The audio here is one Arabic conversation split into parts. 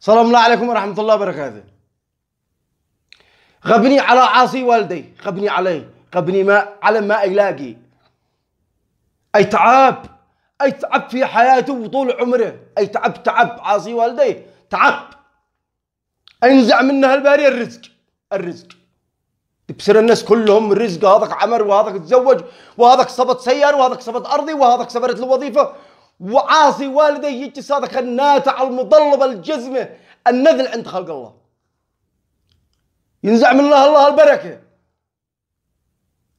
السلام الله عليكم ورحمة الله وبركاته غبني على عاصي والدي غبني عليه غبني ما على ما ألاقي أي تعب أي تعب في حياته وطول عمره أي تعب تعب عاصي والديه تعب انزع منها الباري الرزق الرزق تبصر الناس كلهم رزق هذاك عمر وهذاك تزوج وهذاك صبت سيارة وهذاك صبت أرضي وهذاك صبرت الوظيفة وعاصي والده يجي صادق الناتع المضلبه الجزمه النذل عند خلق الله ينزع من الله الله البركه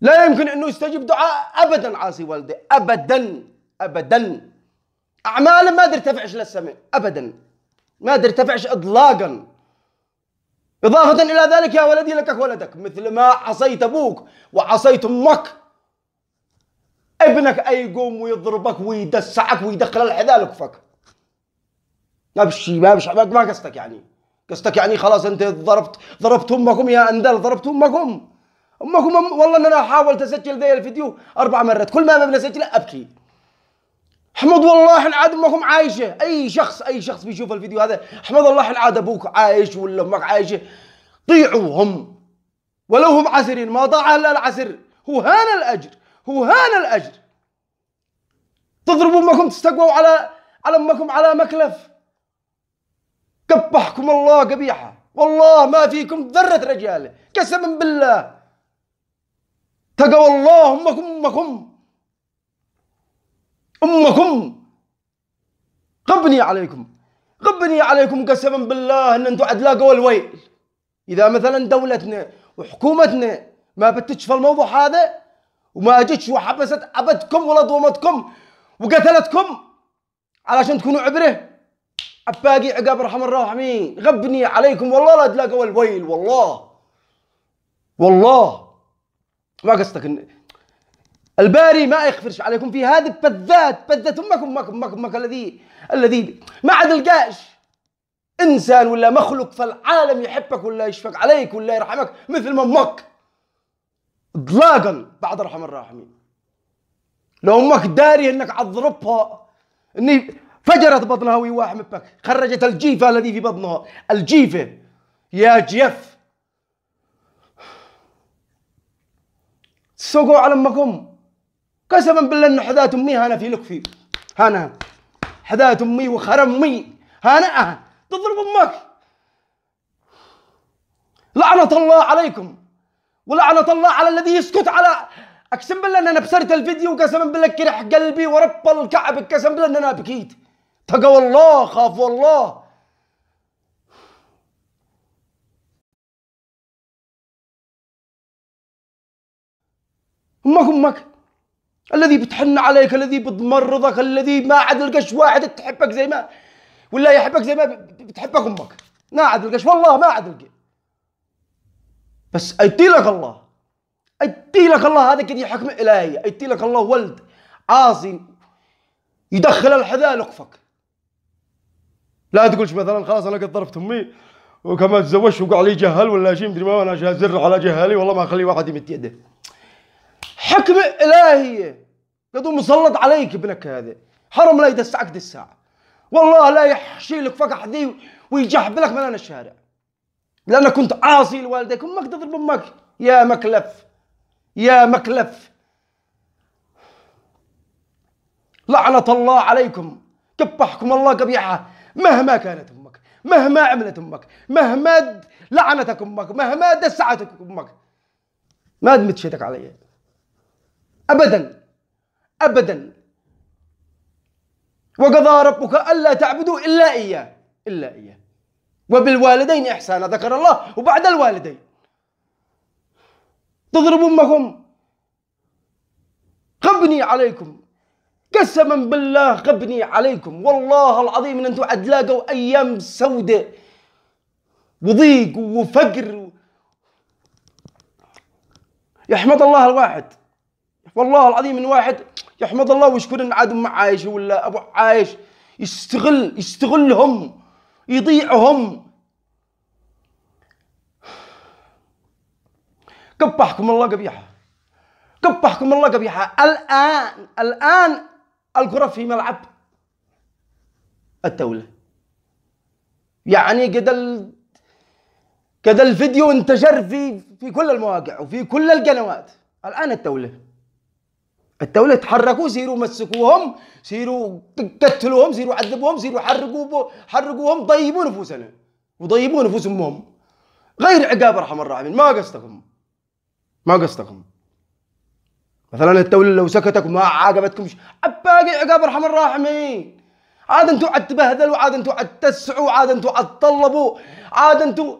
لا يمكن انه يستجيب دعاء ابدا عاصي والده ابدا ابدا اعماله ما ترتفعش للسماء ابدا ما ترتفعش اطلاقا اضافه الى ذلك يا ولدي لكك ولدك مثل ما عصيت ابوك وعصيت امك ابنك اي يقوم ويضربك ويدسعك ويدخل الحذاء لكفك ما بشي ما بش ما قصدك يعني قصدك يعني خلاص انت ضربت ضربت امكم يا اندل ضربت امكم امكم أم والله ان انا حاولت اسجل ذي الفيديو اربع مرات كل ما ابي اسجله ابكي احمد والله العاد امكم عايشه اي شخص اي شخص بيشوف الفيديو هذا احمد الله العاد ابوك عايش ولا امك عايشه طيعوهم ولو هم عسرين ما ضاع الا العسر هو هان الاجر هو هذا الأجر تضربوا أمكم تستقووا على على أمكم على مكلف قبحكم الله قبيحة والله ما فيكم ذرة رجاله قسما بالله تقوى الله أمكم أمكم أمكم غبني عليكم غبني عليكم قسما بالله أن أنتم أدلاقوا الويل إذا مثلا دولتنا وحكومتنا ما بتشفى الموضوع هذا وما جتش وحبست أبدكم ولا ضومتكم وقتلتكم علشان تكونوا عبرة أباقي عقاب رحم الراحمين غبني عليكم والله لا تلاقوا الويل والله والله ما قصدك إن الباري ما يغفرش عليكم في هذه بالذات بذات أمك أمك أمك أمك الذي الذي ما عاد لقاش إنسان ولا مخلوق في العالم يحبك ولا يشفق عليك ولا يرحمك مثل ما أمك اطلاقا بعد ارحم الراحمين لو امك داري انك عضربها اني فجرت بطنها ويواح مبك خرجت الجيفه الذي في بطنها الجيفه يا جيف سوقوا على امكم قسما بالله ان حذات امي هانا في لكفي هانا حذات امي وخرم امي هانا تضرب امك لعنه الله عليكم ولعنة الله على الذي يسكت على اقسم بالله ان انا بسرت الفيديو قسما بالله كرح قلبي ورب الكعب قسما بالله ان انا بكيت تقى والله خاف والله امك امك الذي بتحن عليك الذي بتمرضك الذي ما عاد لقش واحد تحبك زي ما ولا يحبك زي ما بتحبك امك ما عاد لقش والله ما عاد لقيت بس ايتي لك الله ايتي لك الله هذا كذي حكمة إلهية ايتي لك الله ولد عاصي يدخل الحذاء لقفك لا تقولش مثلا خلاص انا قد ضربت امي وكما تزوجت وقع لي جهل ولا شيء مدري ما انا زر على جهالي والله ما اخلي واحد يمد يده حكمة إلهية قد مسلط عليك ابنك هذا حرم لا يدسعك دساع والله لا يحشي لك فقح ذي ويجحبلك من الشارع لأن كنت عاصي لوالديك أمك تضرب أمك يا مكلف يا مكلف لعنة الله عليكم قبحكم الله قبيحة مهما كانت أمك مهما عملت أمك مهما لعنتك أمك مهما دسعتك أمك ما دمت شيتك علي أبدا أبدا وقضى ربك ألا تعبدوا إلا إياه إلا إياه وبالوالدين إحسانا ذكر الله وبعد الوالدين تضرب أمكم قبني عليكم قسما بالله قبني عليكم والله العظيم ان انتم لاقوا ايام سوداء وضيق وفقر يحمد الله الواحد والله العظيم ان واحد يحمد الله ويشكر ان عاد عايش ولا ابو عايش يستغل يستغلهم يضيعهم قبحكم الله قبيحة قبحكم الله قبيحة الآن الآن الكرة في ملعب الدولة يعني قد ال... قد الفيديو انتشر في في كل المواقع وفي كل القنوات الآن الدولة الدوله تحركوا سيروا مسكوهم سيروا قتلوهم سيروا عذبوهم سيروا حرقوا حرقوهم ضيبوا نفوسنا وضيبوا نفوس امهم غير عقاب ارحم الراحمين ما قصدكم ما قصدكم مثلا الدوله لو سكتت ما عاقبتكم عباقي عقاب ارحم الراحمين عاد انتوا عاد تبهذلوا عاد انتوا عاد تسعوا عاد انتوا عاد تطلبوا عاد انتوا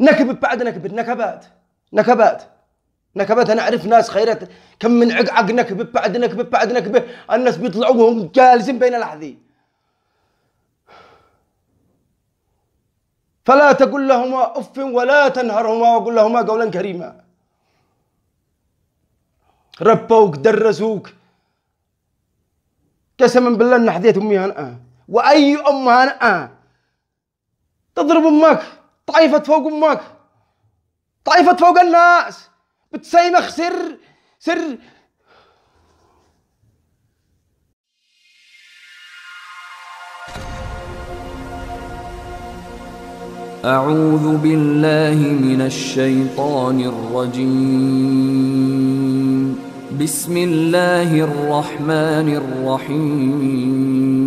نكبت بعد نكبت نكبات نكبات نكبات انا اعرف ناس خيرت كم من عقعق نكبه بعد نكبه بعد نكبه الناس بيطلعوا وهم جالسين بين الاحذيه فلا تقل لهما اف ولا تنهرهما وقل لهما قولا كريما ربوك درسوك قسما بالله ان حذيت امي انا واي ام انا تضرب امك طائفه فوق امك طائفه فوق الناس تسيمخ سر سر أعوذ بالله من الشيطان الرجيم بسم الله الرحمن الرحيم